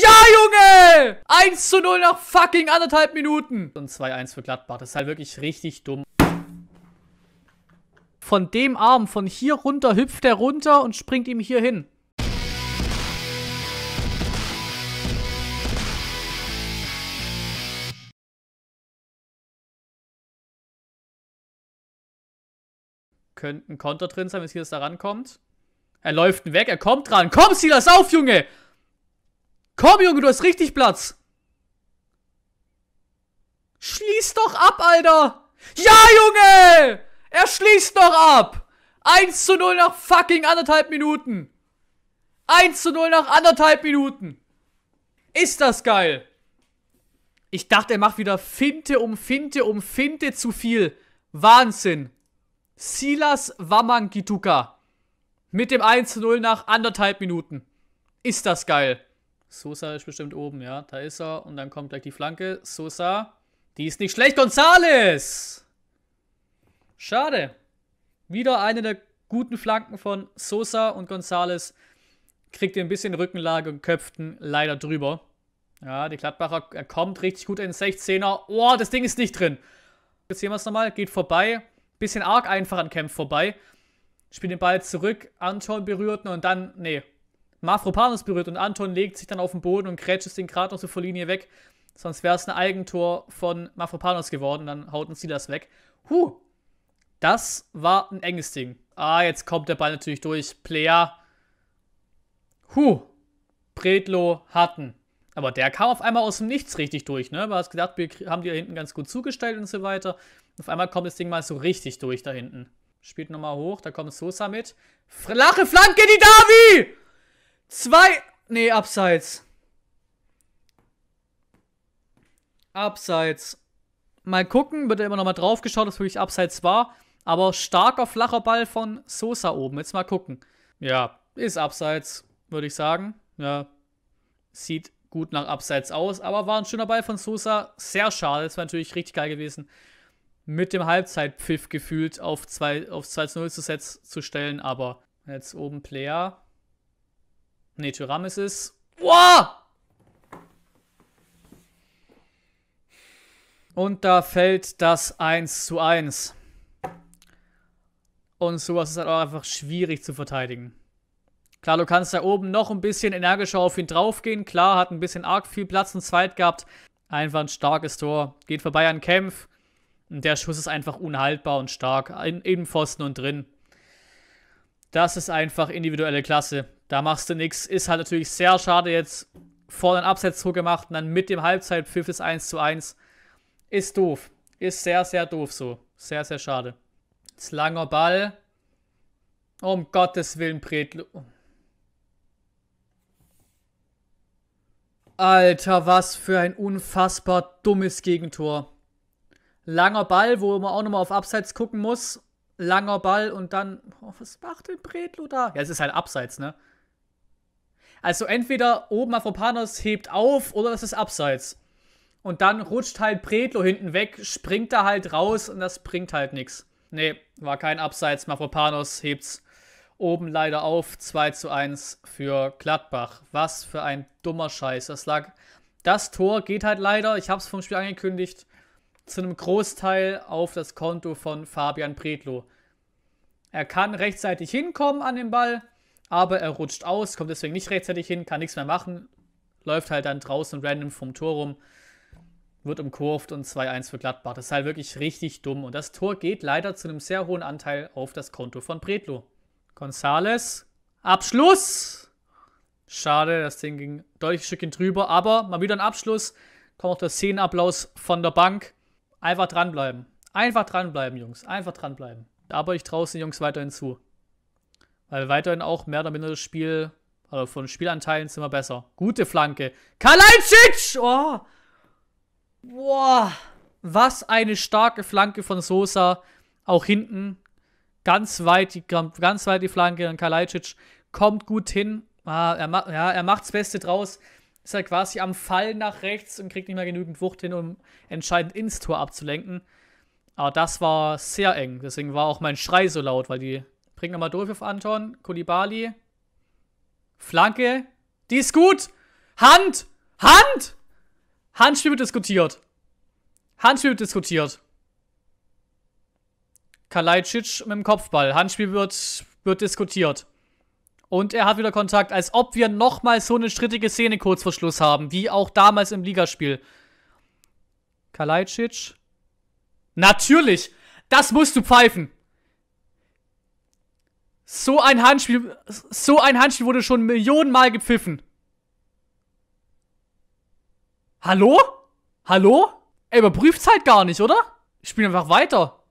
Ja, Junge! 1 zu 0 nach fucking anderthalb Minuten. Und 2-1 für Gladbach. Das ist halt wirklich richtig dumm. Von dem Arm, von hier runter, hüpft er runter und springt ihm hier hin. Könnte ein Konter drin sein, wenn Silas da rankommt. Er läuft weg, er kommt ran. Komm, Silas, auf, Junge! Komm, Junge, du hast richtig Platz. Schließ doch ab, Alter. Ja, Junge! Er schließt doch ab. 1 zu 0 nach fucking anderthalb Minuten. 1 zu 0 nach anderthalb Minuten. Ist das geil. Ich dachte, er macht wieder Finte um Finte um Finte zu viel. Wahnsinn. Silas Wamangituka. Mit dem 1 zu 0 nach anderthalb Minuten. Ist das geil. Sosa ist bestimmt oben, ja. Da ist er. Und dann kommt gleich die Flanke. Sosa. Die ist nicht schlecht. Gonzales! Schade. Wieder eine der guten Flanken von Sosa und Gonzales. Kriegt ihr ein bisschen Rückenlage und köpften leider drüber. Ja, die Gladbacher, er kommt richtig gut in den 16er. Oh, das Ding ist nicht drin. Jetzt sehen wir es nochmal. Geht vorbei. Bisschen arg einfach an Kempf vorbei. Spielt den Ball zurück. Anton berührten und dann, nee, Mafropanus berührt und Anton legt sich dann auf den Boden und grätscht den gerade noch so vor Linie weg. Sonst wäre es ein Eigentor von Mafropanos geworden, dann haut uns das weg. Huh, das war ein enges Ding. Ah, jetzt kommt der Ball natürlich durch. Player. Huh, Predlo hatten. Aber der kam auf einmal aus dem Nichts richtig durch, ne? Du hast gedacht, wir haben die da hinten ganz gut zugestellt und so weiter. auf einmal kommt das Ding mal so richtig durch da hinten. Spielt nochmal hoch, da kommt Sosa mit. Flache Flanke, die Davi! Zwei. Nee, abseits. Abseits. Mal gucken, wird ja immer nochmal drauf geschaut, dass wirklich abseits war. Aber starker flacher Ball von Sosa oben. Jetzt mal gucken. Ja, ist abseits, würde ich sagen. Ja, sieht gut nach abseits aus. Aber war ein schöner Ball von Sosa. Sehr schade. Das wäre natürlich richtig geil gewesen, mit dem Halbzeitpfiff gefühlt auf 2 auf zu 0 zu stellen. Aber jetzt oben Player. Ne, Tyram ist Wow! Und da fällt das 1 zu 1. Und sowas ist halt auch einfach schwierig zu verteidigen. Klar, du kannst da oben noch ein bisschen energischer auf ihn draufgehen. Klar, hat ein bisschen arg viel Platz und Zweit gehabt. Einfach ein starkes Tor. Geht vorbei an Kämpf. Und der Schuss ist einfach unhaltbar und stark. In, Im Pfosten und drin. Das ist einfach individuelle Klasse. Da machst du nichts. Ist halt natürlich sehr schade jetzt. Vor den Absetzzug gemacht und dann mit dem Halbzeitpfiff ist 1 zu 1. Ist doof. Ist sehr, sehr doof so. Sehr, sehr schade. Jetzt langer Ball. Um Gottes Willen, Bredlo. Alter, was für ein unfassbar dummes Gegentor. Langer Ball, wo man auch nochmal auf Abseits gucken muss. Langer Ball und dann. Oh, was macht denn Bredlo da? Ja, es ist halt Abseits, ne? Also entweder oben Afropanos hebt auf oder das ist abseits. Und dann rutscht halt Predlo hinten weg, springt da halt raus und das bringt halt nichts. Nee, war kein Abseits. Mafropanos hebt's oben leider auf. 2 zu 1 für Gladbach. Was für ein dummer Scheiß. Das lag. Das Tor geht halt leider, ich hab's vom Spiel angekündigt, zu einem Großteil auf das Konto von Fabian Predlo. Er kann rechtzeitig hinkommen an den Ball, aber er rutscht aus, kommt deswegen nicht rechtzeitig hin, kann nichts mehr machen, läuft halt dann draußen random vom Tor rum, wird umkurvt und 2-1 für Gladbach. Das ist halt wirklich richtig dumm und das Tor geht leider zu einem sehr hohen Anteil auf das Konto von Bredlo. Gonzales, Abschluss! Schade, das Ding ging deutlich ein Stückchen drüber, aber mal wieder ein Abschluss. Kommt auch der Szenenapplaus von der Bank. Einfach dranbleiben. Einfach dranbleiben, Jungs. Einfach dranbleiben. Da arbeite ich draußen, Jungs, weiterhin zu. Weil wir weiterhin auch mehr oder minder das Spiel, also von Spielanteilen sind wir besser. Gute Flanke. Kalajdzic! Oh! Boah! Was eine starke Flanke von Sosa. Auch hinten. Ganz weit die, ganz weit die Flanke. Und Kalajdzic kommt gut hin. Ah, er, ma ja, er macht das Beste draus. Ist halt quasi am Fall nach rechts und kriegt nicht mehr genügend Wucht hin, um entscheidend ins Tor abzulenken. Aber das war sehr eng. Deswegen war auch mein Schrei so laut, weil die Bring nochmal durch auf Anton. Kulibali. Flanke. Die ist gut. Hand. Hand. Handspiel wird diskutiert. Handspiel wird diskutiert. Kalajdzic mit dem Kopfball. Handspiel wird, wird diskutiert. Und er hat wieder Kontakt, als ob wir nochmal so eine strittige Szene kurz vor Schluss haben, wie auch damals im Ligaspiel. Kalajdzic. Natürlich! Das musst du pfeifen! So ein Handspiel, so ein Handspiel wurde schon Millionenmal gepfiffen. Hallo? Hallo? Ey, überprüft's halt gar nicht, oder? Ich spiele einfach weiter.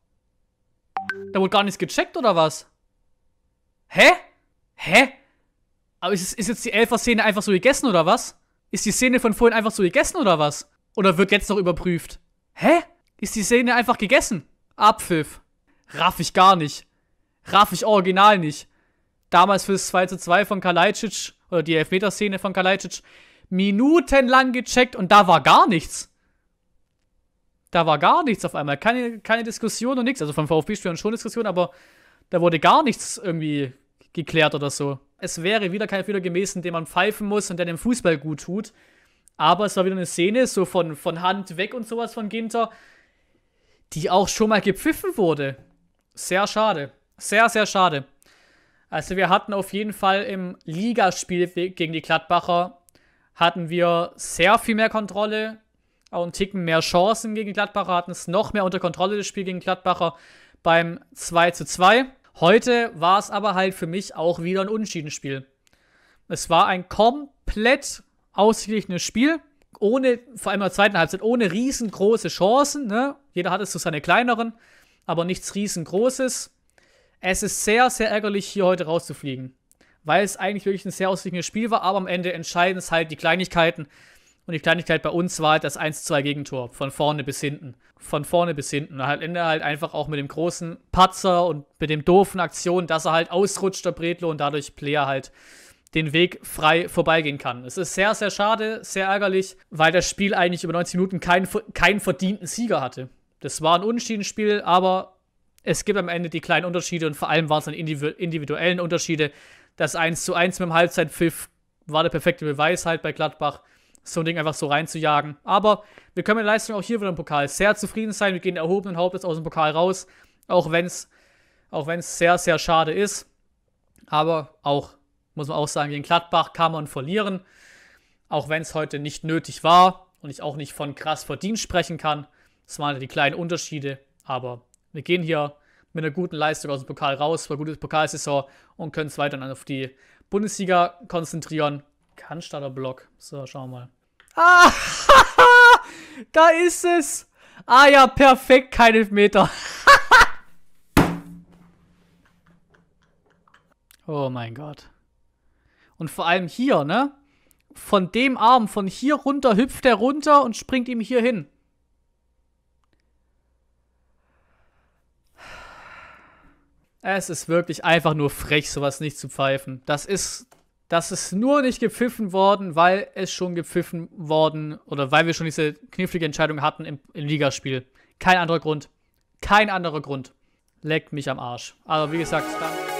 Da wurde gar nichts gecheckt, oder was? Hä? Hä? Aber ist, ist jetzt die Elfer-Szene einfach so gegessen, oder was? Ist die Szene von vorhin einfach so gegessen, oder was? Oder wird jetzt noch überprüft? Hä? Ist die Szene einfach gegessen? Abpfiff. Raff ich gar nicht. Raff ich original nicht. Damals fürs 2 zu 2 von Kalajdzic, oder die Elfmeterszene von Kalajdzic, minutenlang gecheckt und da war gar nichts. Da war gar nichts auf einmal. Keine, keine Diskussion und nichts. Also vom VfB-Spielern schon Diskussion, aber da wurde gar nichts irgendwie geklärt oder so. Es wäre wieder kein Fehler gewesen, den man pfeifen muss und der dem Fußball gut tut. Aber es war wieder eine Szene, so von, von Hand weg und sowas von Ginter, die auch schon mal gepfiffen wurde. Sehr schade. Sehr, sehr schade. Also wir hatten auf jeden Fall im Ligaspiel gegen die Gladbacher hatten wir sehr viel mehr Kontrolle, auch einen Ticken mehr Chancen gegen die Gladbacher, hatten es noch mehr unter Kontrolle, das Spiel gegen Gladbacher beim 2 zu 2. Heute war es aber halt für mich auch wieder ein Unentschiedenspiel. Es war ein komplett ausgeglichenes Spiel, ohne, vor allem in der zweiten Halbzeit, ohne riesengroße Chancen. Ne? Jeder hatte so seine kleineren, aber nichts riesengroßes. Es ist sehr, sehr ärgerlich, hier heute rauszufliegen. Weil es eigentlich wirklich ein sehr ausgeglichenes Spiel war, aber am Ende entscheiden es halt die Kleinigkeiten. Und die Kleinigkeit bei uns war halt das 1-2-Gegentor. Von vorne bis hinten. Von vorne bis hinten. Und am Ende halt einfach auch mit dem großen Patzer und mit dem doofen Aktion, dass er halt ausrutscht, der Bredlo, und dadurch Player halt den Weg frei vorbeigehen kann. Es ist sehr, sehr schade, sehr ärgerlich, weil das Spiel eigentlich über 90 Minuten keinen, keinen verdienten Sieger hatte. Das war ein Unentschieden-Spiel, aber es gibt am Ende die kleinen Unterschiede und vor allem waren es dann individuellen Unterschiede. Das 1 zu 1 mit dem Halbzeitpfiff war der perfekte Beweis halt bei Gladbach, so ein Ding einfach so reinzujagen. Aber wir können mit der Leistung auch hier wieder im Pokal sehr zufrieden sein. Wir gehen erhobenen Hauptes aus dem Pokal raus, auch wenn es auch wenn's sehr, sehr schade ist. Aber auch, muss man auch sagen, gegen Gladbach kann man verlieren. Auch wenn es heute nicht nötig war und ich auch nicht von krass verdient sprechen kann. Das waren die kleinen Unterschiede, aber wir gehen hier mit einer guten Leistung aus dem Pokal raus, war gute Pokalsaison und können es weiterhin auf die Bundesliga konzentrieren. Cannstatter Block. So, schauen wir mal. Ah, da ist es. Ah ja, perfekt, kein Elfmeter. oh mein Gott. Und vor allem hier, ne? Von dem Arm, von hier runter, hüpft er runter und springt ihm hier hin. Es ist wirklich einfach nur frech, sowas nicht zu pfeifen. Das ist, das ist nur nicht gepfiffen worden, weil es schon gepfiffen worden oder weil wir schon diese knifflige Entscheidung hatten im, im Ligaspiel. Kein anderer Grund. Kein anderer Grund. Leckt mich am Arsch. Aber also, wie gesagt, danke.